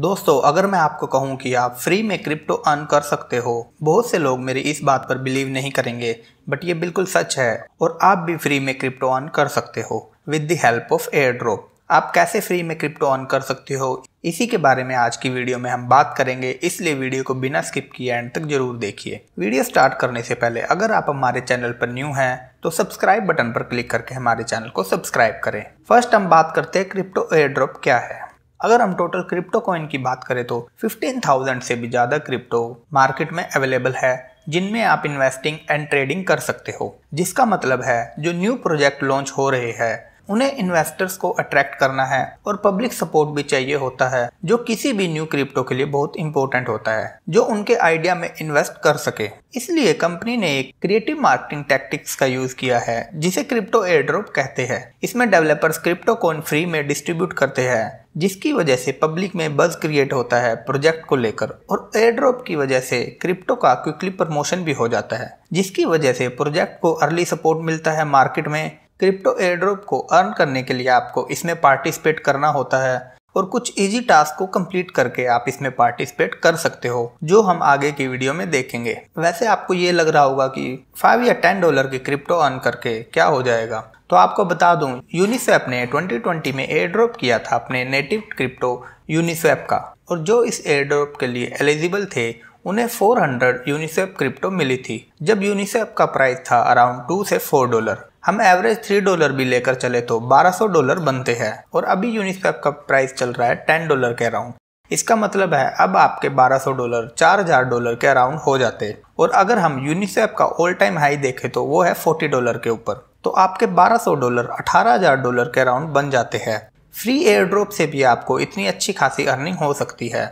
दोस्तों अगर मैं आपको कहूं कि आप फ्री में क्रिप्टो अर्न कर सकते हो बहुत से लोग मेरी इस बात पर बिलीव नहीं करेंगे बट ये बिल्कुल सच है और आप भी फ्री में क्रिप्टो अर्न कर सकते हो with the help of air drop आप कैसे फ्री में क्रिप्टो ऑन कर सकते हो इसी के बारे में आज की वीडियो में हम बात करेंगे इसलिए वीडियो को बिना स्किप किए एंड तक जरूर देखिए वीडियो स्टार्ट करने से पहले अगर आप हमारे चैनल पर न्यू हैं तो सब्सक्राइब बटन पर क्लिक करके हमारे चैनल को सब्सक्राइब करें फर्स्ट हम बात करते हैं क्रिप्टो एयर ड्रॉप क्या है अगर हम टोटल क्रिप्टो कॉइन की बात करें तो 15,000 से भी ज़्यादा क्रिप्टो मार्केट में अवेलेबल है जिनमें आप इन्वेस्टिंग एंड ट्रेडिंग कर सकते हो जिसका मतलब है जो न्यू प्रोजेक्ट लॉन्च हो रहे हैं उन्हें इन्वेस्टर्स को अट्रैक्ट करना है और पब्लिक सपोर्ट भी चाहिए होता है जो किसी भी न्यू क्रिप्टो के लिए बहुत इंपॉर्टेंट होता है जो उनके आइडिया में इन्वेस्ट कर सके इसलिए कंपनी ने एक क्रिएटिव मार्केटिंग टैक्टिक्स का यूज किया है जिसे क्रिप्टो एयरड्रॉप कहते हैं इसमें डेवलपर्स क्रिप्टो कॉइन फ्री में डिस्ट्रीब्यूट करते हैं जिसकी वजह से पब्लिक में बज क्रिएट होता है प्रोजेक्ट को लेकर और एयरड्रॉप की वजह से क्रिप्टो का क्विकली प्रमोशन भी हो जाता है जिसकी वजह से प्रोजेक्ट को अर्ली सपोर्ट मिलता है मार्केट में क्रिप्टो एयरड्रॉप को अर्न करने के लिए आपको इसमें पार्टिसिपेट करना होता है और कुछ इजी टास्क को कंप्लीट करके आप इसमें पार्टिसिपेट कर सकते हो जो हम आगे की वीडियो में देखेंगे वैसे आपको ये लग रहा होगा कि फाइव या टेन डॉलर की क्रिप्टो अर्न करके क्या हो जाएगा तो आपको बता दूं यूनिसेफ ने 2020 में एयर ड्रॉप किया था अपने नेटिव क्रिप्टो यूनिसेफ का और जो इस एयर ड्रॉप के लिए एलिजिबल थे उन्हें 400 यूनिसेफ क्रिप्टो मिली थी जब यूनिसेफ का प्राइस था अराउंड टू से फोर डॉलर हम एवरेज थ्री डॉलर भी लेकर चले तो 1200 डॉलर बनते हैं और अभी यूनिसेफ का प्राइस चल रहा है टेन डॉलर कह रहा हूँ इसका मतलब है अब आपके 1200 डॉलर 4000 डॉलर के अराउंड हो जाते और अगर हम यूनिसेफ का ऑल टाइम हाई देखें तो वो है 40 डॉलर के ऊपर तो आपके 1200 डॉलर 18000 डॉलर के अराउंड बन जाते हैं फ्री एयर ड्रॉप से भी आपको इतनी अच्छी खासी अर्निंग हो सकती है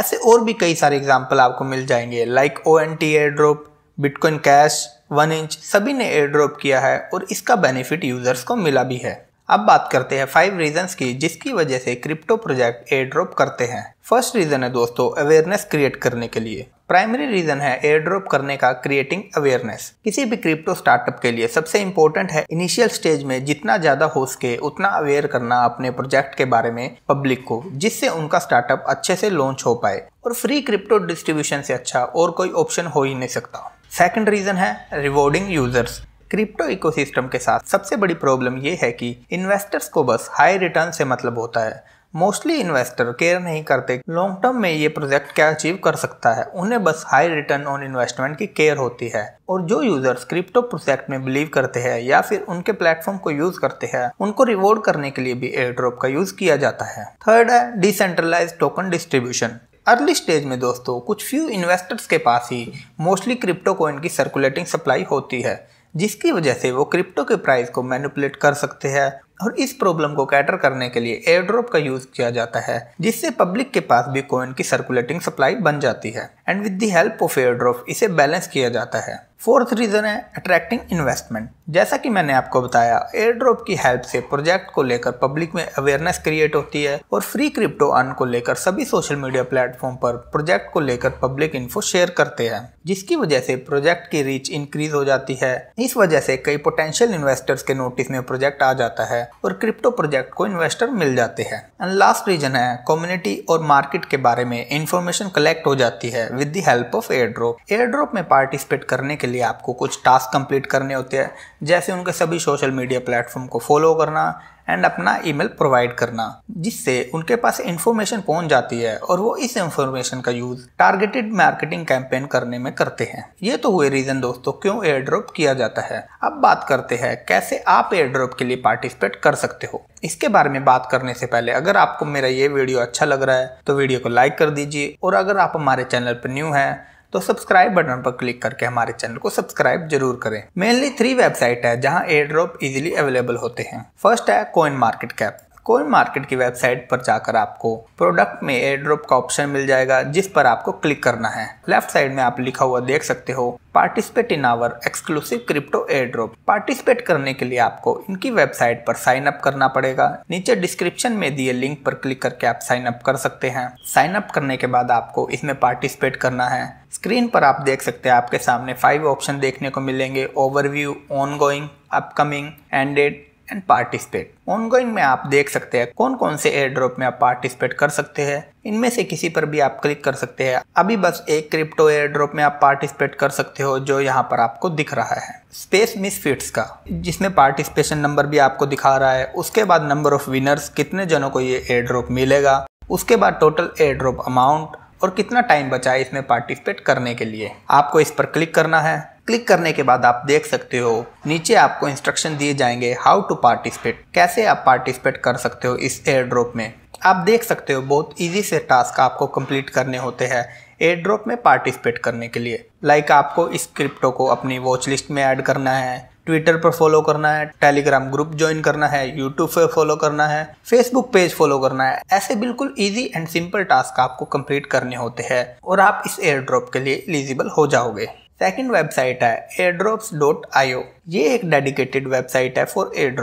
ऐसे और भी कई सारे एग्जाम्पल आपको मिल जाएंगे like O N T air drop bitcoin cash one inch सभी ने एयर ड्रॉप किया है और इसका बेनिफिट यूजर्स को मिला भी है अब बात करते हैं फाइव रीजंस की जिसकी वजह से क्रिप्टो प्रोजेक्ट एयर ड्रॉप करते हैं फर्स्ट रीजन है दोस्तों अवेयरनेस क्रिएट करने के लिए प्राइमरी रीजन है एयर ड्रॉप करने का क्रिएटिंग अवेयरनेस किसी भी क्रिप्टो स्टार्टअप के लिए सबसे इम्पोर्टेंट है इनिशियल स्टेज में जितना ज्यादा हो सके उतना अवेयर करना अपने प्रोजेक्ट के बारे में पब्लिक को जिससे उनका स्टार्टअप अच्छे से लॉन्च हो पाए और फ्री क्रिप्टो डिस्ट्रीब्यूशन से अच्छा और कोई ऑप्शन हो ही नहीं सकता सेकंड रीज़न है रिवॉर्डिंग यूज़र्स क्रिप्टो इकोसिस्टम के साथ सबसे बड़ी प्रॉब्लम ये है कि इन्वेस्टर्स को बस हाई रिटर्न से मतलब होता है मोस्टली इन्वेस्टर केयर नहीं करते लॉन्ग टर्म में ये प्रोजेक्ट क्या अचीव कर सकता है उन्हें बस हाई रिटर्न ऑन इन्वेस्टमेंट की केयर होती है और जो यूजर्स क्रिप्टो प्रोजेक्ट में बिलीव करते हैं या फिर उनके प्लेटफॉर्म को यूज करते हैं उनको रिवॉर्ड करने के लिए भी एयर ड्रॉप का यूज किया जाता है थर्ड है decentralise token distribution early stage में दोस्तों कुछ फ्यू इन्वेस्टर्स के पास ही मोस्टली क्रिप्टो कोइन की सर्कुलेटिंग सप्लाई होती है जिसकी वजह से वो क्रिप्टो के प्राइस को मैनिपुलेट कर सकते हैं और इस प्रॉब्लम को कैटर करने के लिए एयरड्रॉप का यूज किया जाता है जिससे पब्लिक के पास भी कोइन की सर्कुलेटिंग सप्लाई बन जाती है and with the help of airdrop इसे बैलेंस किया जाता है फोर्थ रीज़न है अट्रैक्टिंग इन्वेस्टमेंट जैसा कि मैंने आपको बताया एयर ड्रॉप की हेल्प से प्रोजेक्ट को लेकर पब्लिक में अवेयरनेस क्रिएट होती है और फ्री क्रिप्टो अर्न को लेकर सभी सोशल मीडिया प्लेटफॉर्म पर प्रोजेक्ट को लेकर पब्लिक इन्फो शेयर करते हैं जिसकी वजह से प्रोजेक्ट की रीच इंक्रीज हो जाती है इस वजह से कई पोटेंशियल इन्वेस्टर्स के नोटिस में प्रोजेक्ट आ जाता है और क्रिप्टो प्रोजेक्ट को इन्वेस्टर मिल जाते हैं एंड लास्ट रीजन है कम्युनिटी और मार्केट के बारे में इन्फॉर्मेशन कलेक्ट हो जाती है with the help of air drop air drop में पार्टिसिपेट करने के लिए आपको कुछ टास्क कंप्लीट करने होते हैं जैसे उनके सभी सोशल मीडिया प्लेटफॉर्म को फॉलो करना एंड अपना ईमेल प्रोवाइड करना जिससे उनके पास इन्फॉर्मेशन पहुंच जाती है और वो इस इंफॉर्मेशन का यूज टारगेटेड मार्केटिंग कैंपेन करने में करते हैं ये तो हुए रीजन दोस्तों क्यों एयर ड्रॉप किया जाता है अब बात करते हैं कैसे आप एयर ड्रॉप के लिए पार्टिसिपेट कर सकते हो इसके बारे में बात करने से पहले अगर आपको मेरा ये वीडियो अच्छा लग रहा है तो वीडियो को लाइक कर दीजिए और अगर आप हमारे चैनल पर न्यू हैं तो सब्सक्राइब बटन पर क्लिक करके हमारे चैनल को सब्सक्राइब जरूर करें मेनली थ्री वेबसाइट है जहाँ एयर ड्रॉप इजिली अवेलेबल होते हैं फर्स्ट है coin market cap coin market की वेबसाइट पर जाकर आपको प्रोडक्ट में एयर ड्रॉप का ऑप्शन मिल जाएगा जिस पर आपको क्लिक करना है लेफ्ट साइड में आप लिखा हुआ देख सकते हो participate in our exclusive crypto air drop participate करने के लिए आपको इनकी वेबसाइट पर साइन अप करना पड़ेगा नीचे डिस्क्रिप्शन में दिए लिंक पर क्लिक करके आप साइन अप कर सकते हैं साइन अप करने के बाद आपको इसमें पार्टिसिपेट करना है स्क्रीन पर आप देख सकते हैं आपके सामने फाइव ऑप्शन देखने को मिलेंगे overview on going upcoming ended and participate ongoing में आप देख सकते हैं कौन कौन से एयर ड्रॉप में आप पार्टिसिपेट कर सकते हैं इनमें से किसी पर भी आप क्लिक कर सकते हैं अभी बस एक क्रिप्टो एयर ड्रॉप में आप पार्टिसिपेट कर सकते हो जो यहाँ पर आपको दिख रहा है स्पेस मिसफिट्स का जिसमें पार्टिसिपेशन नंबर भी आपको दिखा रहा है उसके बाद नंबर ऑफ विनर्स कितने जनों को ये एयर ड्रॉप मिलेगा उसके बाद टोटल एयर ड्रॉप अमाउंट और कितना टाइम बचा है इसमें पार्टिसिपेट करने के लिए आपको इस पर क्लिक करना है क्लिक करने के बाद आप देख सकते हो नीचे आपको इंस्ट्रक्शन दिए जाएंगे हाउ टू पार्टिसिपेट कैसे आप पार्टिसिपेट कर सकते हो इस एयर ड्रॉप में आप देख सकते हो बहुत इजी से टास्क आपको कंप्लीट करने होते हैं एयर ड्रॉप में पार्टिसिपेट करने के लिए लाइक like आपको इस क्रिप्टो को अपनी वॉच लिस्ट में ऐड करना है ट्विटर पर फॉलो करना है टेलीग्राम ग्रुप ज्वाइन करना है यूट्यूब पर फॉलो करना है फेसबुक पेज फॉलो करना है ऐसे बिल्कुल ईजी एंड सिंपल टास्क आपको कंप्लीट करने होते हैं और आप इस एयर ड्रॉप के लिए एलिजिबल हो जाओगे सेकेंड वेबसाइट है एयर ये एक डेडिकेटेड वेबसाइट है फॉर एयर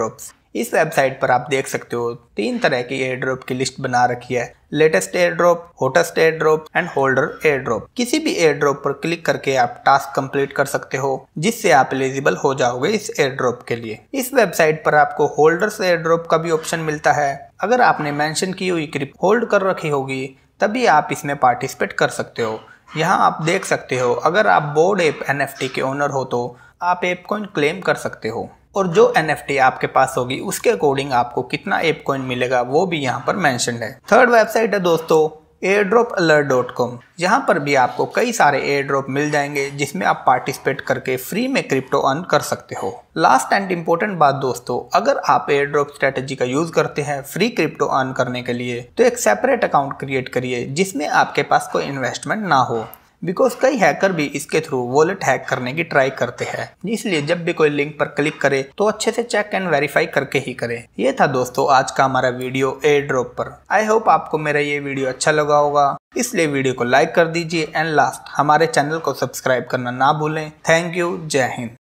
इस वेबसाइट पर आप देख सकते हो तीन तरह की एयर ड्रॉप की लिस्ट बना रखी है latest air drop hottest air drop and holder air drop किसी भी एयर ड्रॉप पर क्लिक करके आप टास्क कंप्लीट कर सकते हो जिससे आप एलिजिबल हो जाओगे इस एयर ड्रॉप के लिए इस वेबसाइट पर आपको होल्डर्स एयर ड्रॉप का भी ऑप्शन मिलता है अगर आपने मैंशन की हुई क्रिप होल्ड कर रखी होगी तभी आप इसमें पार्टिसिपेट कर सकते हो यहाँ आप देख सकते हो अगर आप bored ape N K owner हो तो आप एप को क्लेम कर सकते हो और जो एन आपके पास होगी उसके अकॉर्डिंग आपको कितना एप कॉइन मिलेगा वो भी यहाँ पर मैंशन है थर्ड वेबसाइट है दोस्तों एयर ड्रॉप डॉट कॉम यहाँ पर भी आपको कई सारे एयर ड्रॉप मिल जाएंगे जिसमें आप पार्टिसिपेट करके फ्री में क्रिप्टो अर्न कर सकते हो लास्ट एंड इम्पोर्टेंट बात दोस्तों अगर आप एयर ड्रॉप स्ट्रेटेजी का यूज करते हैं फ्री क्रिप्टो अर्न करने के लिए तो एक सेपरेट अकाउंट क्रिएट करिए जिसमें आपके पास कोई इन्वेस्टमेंट ना हो बिकॉज कई हैकर भी इसके थ्रू वॉलेट हैक करने की ट्राई करते हैं इसलिए जब भी कोई लिंक पर क्लिक करे तो अच्छे से चेक एंड वेरीफाई करके ही करे ये था दोस्तों आज का हमारा वीडियो एयर ड्रॉप पर आई होप आपको मेरा ये वीडियो अच्छा लगा होगा इसलिए वीडियो को लाइक कर दीजिए एंड लास्ट हमारे चैनल को सब्सक्राइब करना ना भूलें थैंक यू जय हिंद